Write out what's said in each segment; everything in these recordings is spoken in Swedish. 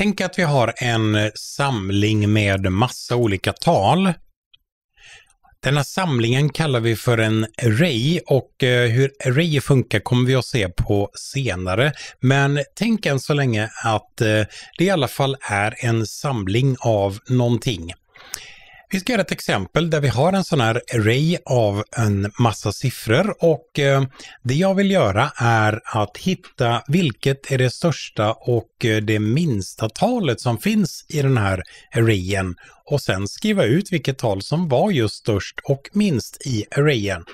tänk att vi har en samling med massa olika tal. Denna samlingen kallar vi för en array och eh, hur array funkar kommer vi att se på senare. Men tänk än så länge att eh, det i alla fall är en samling av någonting. Vi ska göra ett exempel där vi har en sån här array av en massa siffror och eh, det jag vill göra är att hitta vilket är det största och eh, det minsta talet som finns i den här arrayen och sen skriva ut vilket tal som var just störst och minst i arrayen.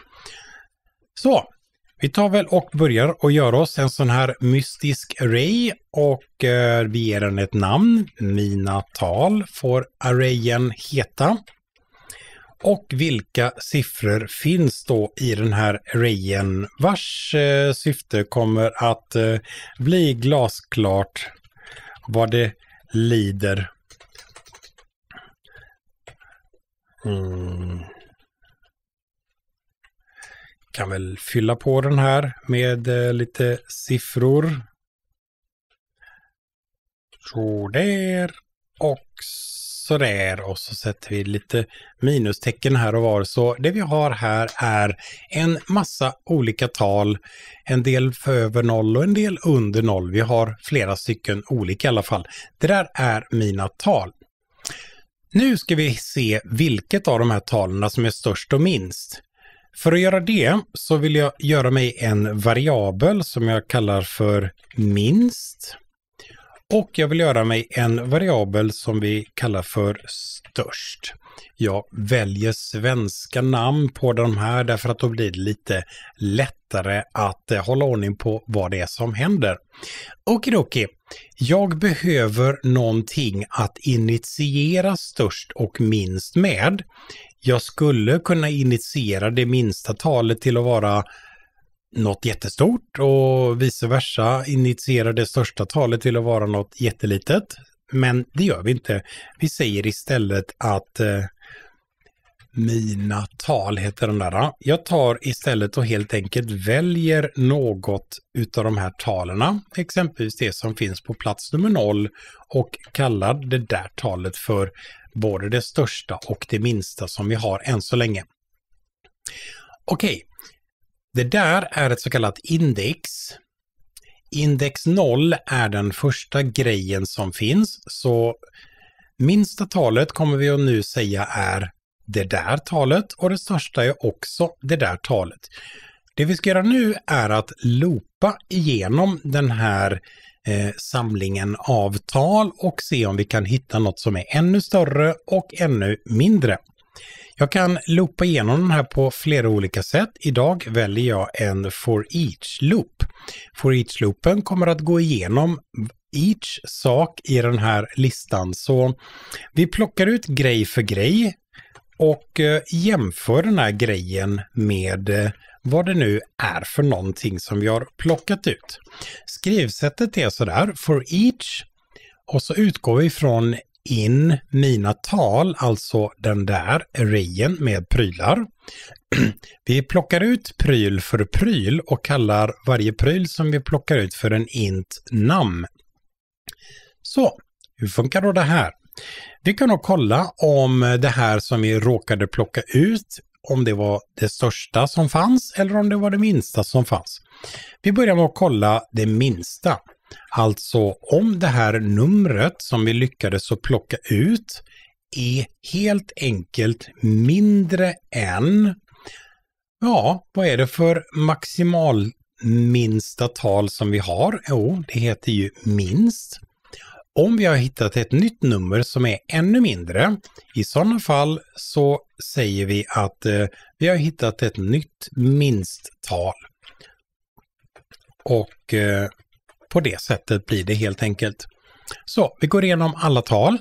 Så, vi tar väl och börjar och gör oss en sån här mystisk array och eh, vi ger den ett namn. Mina tal får arrayen heta. Och vilka siffror finns då i den här arrayen vars eh, syfte kommer att eh, bli glasklart vad det lider. Mm. Kan väl fylla på den här med eh, lite siffror. Så där och sådär och så sätter vi lite minustecken här och var. Så det vi har här är en massa olika tal, en del för över noll och en del under noll. Vi har flera stycken olika i alla fall. Det där är mina tal. Nu ska vi se vilket av de här talen som är störst och minst. För att göra det så vill jag göra mig en variabel som jag kallar för minst. Och jag vill göra mig en variabel som vi kallar för störst. Jag väljer svenska namn på de här därför att då blir det lite lättare att eh, hålla ordning på vad det är som händer. Okidoki, jag behöver någonting att initiera störst och minst med. Jag skulle kunna initiera det minsta talet till att vara något jättestort och vice versa initierar det största talet till att vara något jättelitet. Men det gör vi inte. Vi säger istället att eh, mina tal heter den där. Jag tar istället och helt enkelt väljer något utav de här talen, exempelvis det som finns på plats nummer 0 och kallar det där talet för både det största och det minsta som vi har än så länge. Okej, det där är ett så kallat index. Index 0 är den första grejen som finns, så minsta talet kommer vi att nu säga är det där talet och det största är också det där talet. Det vi ska göra nu är att loopa igenom den här eh, samlingen av tal och se om vi kan hitta något som är ännu större och ännu mindre. Jag kan loopa igenom den här på flera olika sätt. Idag väljer jag en for each-loop. For each-loopen kommer att gå igenom each sak i den här listan. Så vi plockar ut grej för grej och eh, jämför den här grejen med eh, vad det nu är för någonting som vi har plockat ut. Skrivsättet är sådär, for each, och så utgår vi från in mina tal, alltså den där arrayen med prylar. Vi plockar ut pryl för pryl och kallar varje pryl som vi plockar ut för en int namn. Så, hur funkar då det här? Vi kan då kolla om det här som vi råkade plocka ut, om det var det största som fanns eller om det var det minsta som fanns. Vi börjar med att kolla det minsta. Alltså om det här numret som vi lyckades att plocka ut är helt enkelt mindre än, ja, vad är det för maximal minsta tal som vi har? Jo, det heter ju minst. Om vi har hittat ett nytt nummer som är ännu mindre, i sådana fall så säger vi att eh, vi har hittat ett nytt minst-tal. Och eh, på det sättet blir det helt enkelt. Så vi går igenom alla tal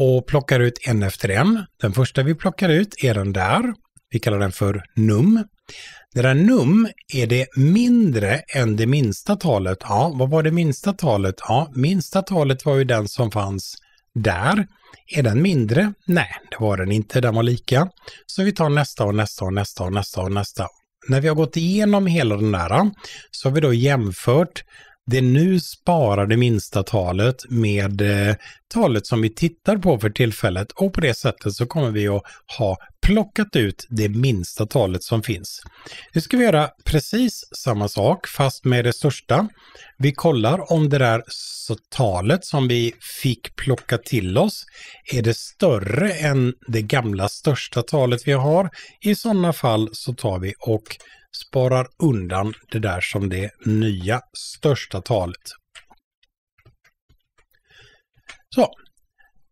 och plockar ut en efter en. Den första vi plockar ut är den där. Vi kallar den för num. Det där num är det mindre än det minsta talet. Ja, vad var det minsta talet? Ja, minsta talet var ju den som fanns där. Är den mindre? Nej, det var den inte. Den var lika. Så vi tar nästa och nästa och nästa och nästa och nästa. När vi har gått igenom hela den där så har vi då jämfört det nu sparade minsta talet med eh, talet som vi tittar på för tillfället och på det sättet så kommer vi att ha plockat ut det minsta talet som finns. Nu ska vi göra precis samma sak fast med det största. Vi kollar om det där talet som vi fick plocka till oss är det större än det gamla största talet vi har. I sådana fall så tar vi och sparar undan det där som det nya största talet. Så.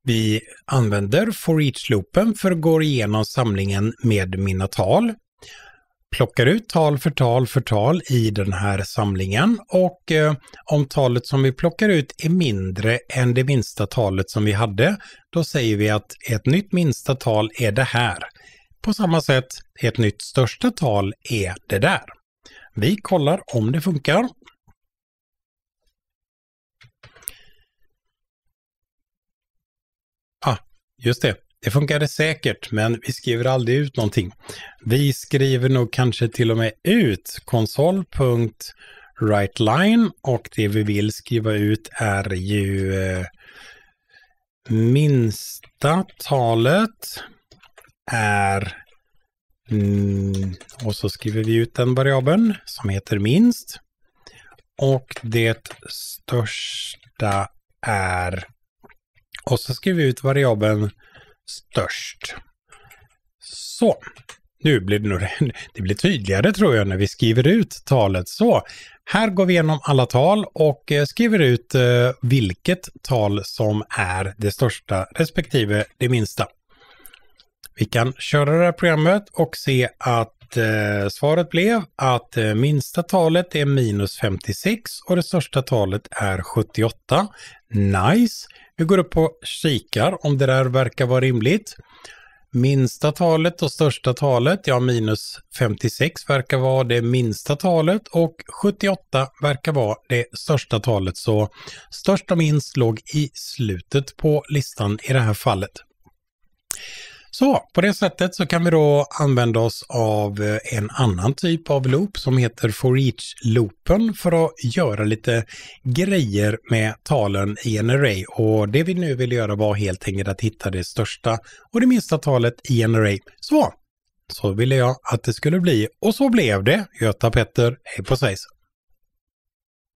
Vi använder for each-loopen för att gå igenom samlingen med mina tal. Plockar ut tal för tal för tal i den här samlingen och eh, om talet som vi plockar ut är mindre än det minsta talet som vi hade, då säger vi att ett nytt minsta tal är det här. På samma sätt, ett nytt största tal är det där. Vi kollar om det funkar. Ah, just det. Det funkade säkert, men vi skriver aldrig ut någonting. Vi skriver nog kanske till och med ut konsol.writeline och det vi vill skriva ut är ju eh, minsta talet är... Mm, och så skriver vi ut den variabeln som heter minst. Och det största är... Och så skriver vi ut variabeln störst. Så. Nu blir det, nog, det blir tydligare tror jag när vi skriver ut talet. Så här går vi igenom alla tal och eh, skriver ut eh, vilket tal som är det största respektive det minsta. Vi kan köra det här programmet och se att eh, svaret blev att eh, minsta talet är minus 56 och det största talet är 78. Nice! Vi går upp och kikar om det där verkar vara rimligt. Minsta talet och största talet, ja minus 56 verkar vara det minsta talet och 78 verkar vara det största talet. Så störst och minst låg i slutet på listan i det här fallet. Så på det sättet så kan vi då använda oss av eh, en annan typ av loop som heter for each-loopen för att göra lite grejer med talen i en array. Och det vi nu vill göra var helt enkelt att hitta det största och det minsta talet i en array. Så! Så ville jag att det skulle bli och så blev det. Göta Petter, hej på svejs!